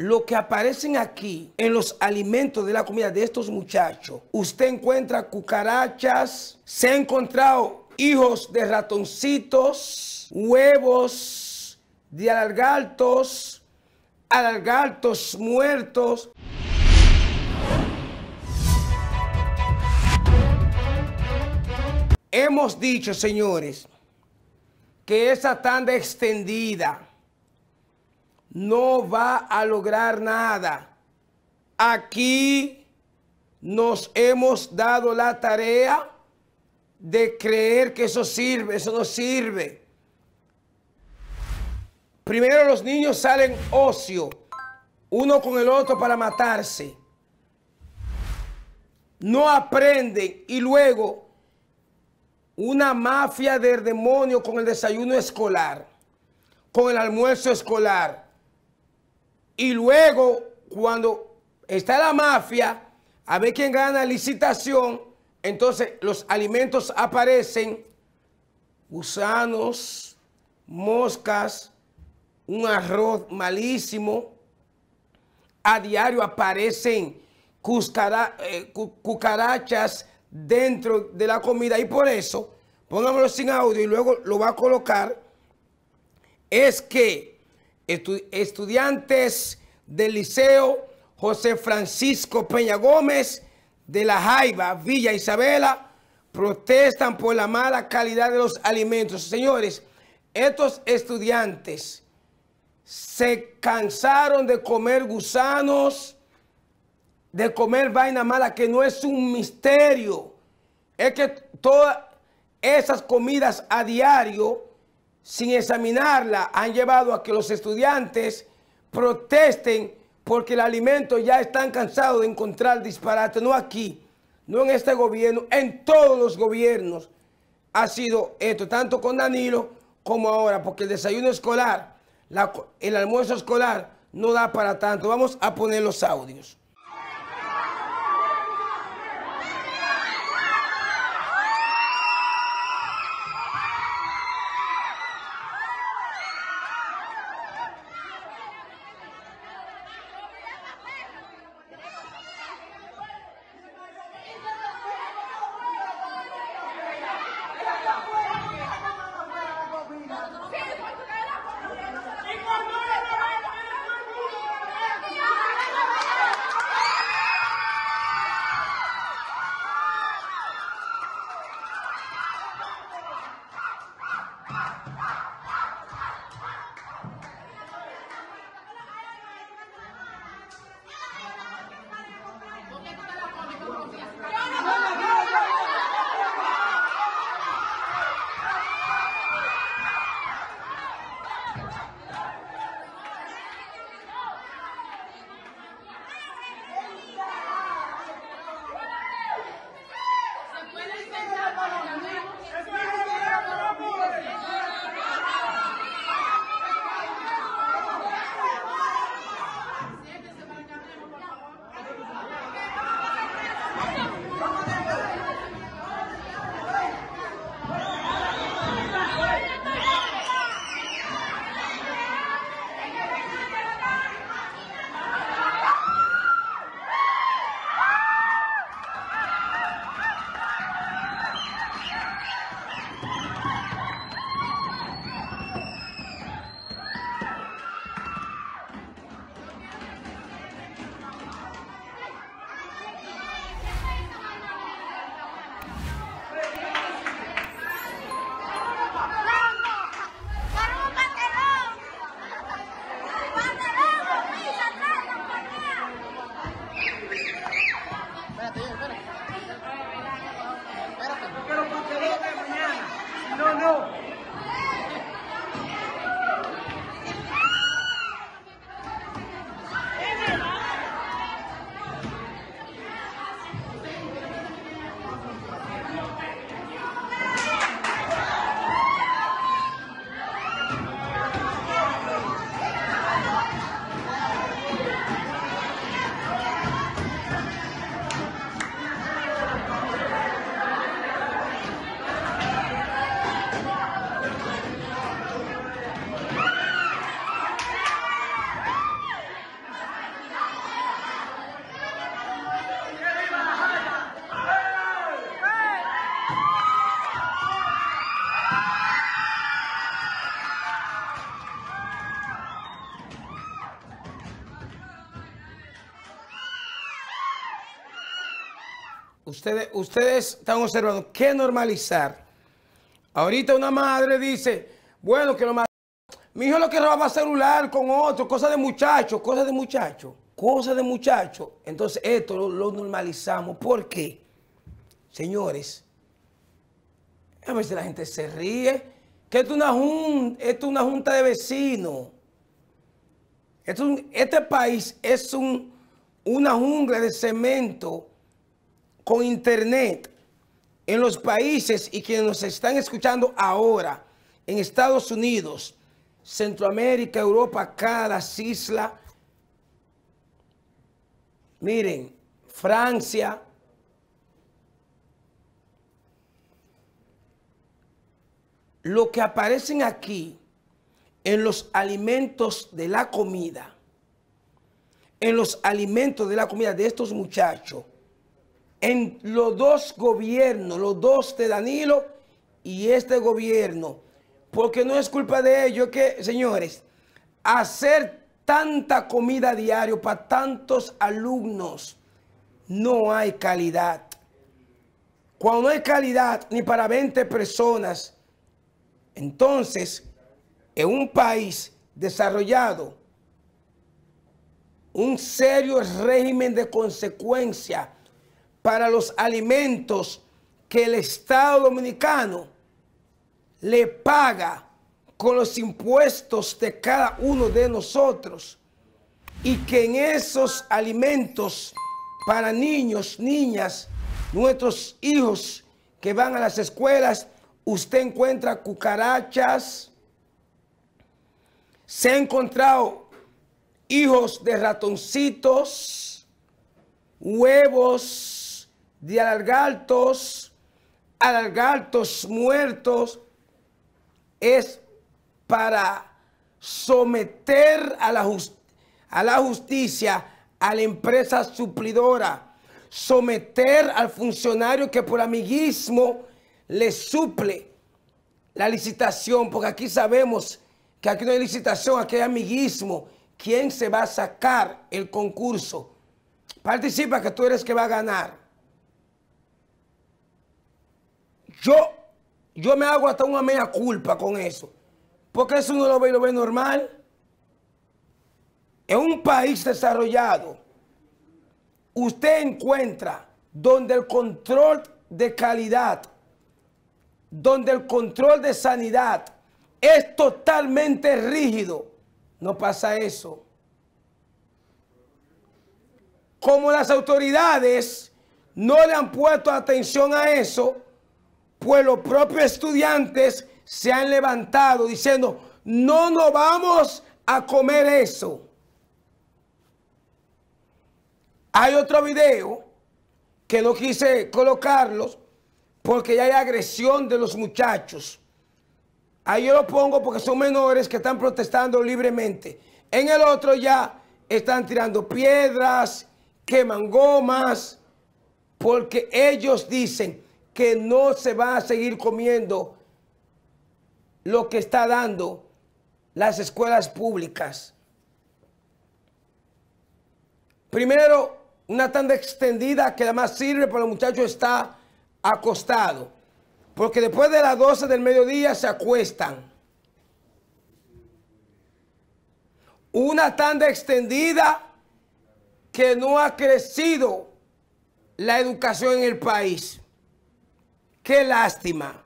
lo que aparecen aquí en los alimentos de la comida de estos muchachos, usted encuentra cucarachas, se ha encontrado hijos de ratoncitos, huevos de alargaltos, alargaltos muertos. Hemos dicho, señores, que esa tanda extendida no va a lograr nada. Aquí nos hemos dado la tarea de creer que eso sirve, eso no sirve. Primero los niños salen ocio, uno con el otro para matarse. No aprenden y luego una mafia del demonio con el desayuno escolar, con el almuerzo escolar, y luego cuando está la mafia, a ver quién gana licitación, entonces los alimentos aparecen, gusanos, moscas, un arroz malísimo, a diario aparecen eh, cucarachas dentro de la comida y por eso, póngamelo sin audio y luego lo va a colocar, es que estudiantes del Liceo José Francisco Peña Gómez de La Jaiba, Villa Isabela, protestan por la mala calidad de los alimentos. Señores, estos estudiantes se cansaron de comer gusanos, de comer vaina mala, que no es un misterio. Es que todas esas comidas a diario sin examinarla, han llevado a que los estudiantes protesten porque el alimento ya están cansados de encontrar disparate, no aquí, no en este gobierno, en todos los gobiernos ha sido esto, tanto con Danilo como ahora, porque el desayuno escolar, el almuerzo escolar no da para tanto. Vamos a poner los audios. Ustedes, ustedes están observando qué normalizar. Ahorita una madre dice, bueno, que lo más... Mi hijo lo que robaba celular con otro, cosas de muchacho, cosas de muchacho, cosas de muchacho. Entonces esto lo, normalizamos. ¿Por qué? Señores, a veces la gente se ríe. Que esto es una, junta de vecinos. este país es una jungla de cemento con internet en los países y quienes nos están escuchando ahora en Estados Unidos, Centroamérica, Europa, Cada isla. miren, Francia, lo que aparecen aquí en los alimentos de la comida, en los alimentos de la comida de estos muchachos, en los dos gobiernos, los dos de Danilo y este gobierno. Porque no es culpa de ellos que, señores, hacer tanta comida diario para tantos alumnos, no hay calidad. Cuando no hay calidad ni para 20 personas, entonces, en un país desarrollado, un serio régimen de consecuencia para los alimentos que el Estado Dominicano le paga con los impuestos de cada uno de nosotros y que en esos alimentos para niños, niñas, nuestros hijos que van a las escuelas, usted encuentra cucarachas, se ha encontrado hijos de ratoncitos, huevos, de alargartos, alargartos muertos, es para someter a la, a la justicia a la empresa suplidora, someter al funcionario que por amiguismo le suple la licitación, porque aquí sabemos que aquí no hay licitación, aquí hay amiguismo. ¿Quién se va a sacar el concurso? Participa que tú eres que va a ganar. Yo, yo me hago hasta una media culpa con eso. Porque eso no lo ve lo ve normal. En un país desarrollado, usted encuentra donde el control de calidad, donde el control de sanidad es totalmente rígido. No pasa eso. Como las autoridades no le han puesto atención a eso, pues los propios estudiantes se han levantado diciendo, no nos vamos a comer eso. Hay otro video que no quise colocarlos porque ya hay agresión de los muchachos. Ahí yo lo pongo porque son menores que están protestando libremente. En el otro ya están tirando piedras, queman gomas, porque ellos dicen que no se va a seguir comiendo lo que está dando las escuelas públicas. Primero, una tanda extendida que además sirve para el muchacho está acostado. Porque después de las 12 del mediodía se acuestan. Una tanda extendida que no ha crecido la educación en el país. Qué lástima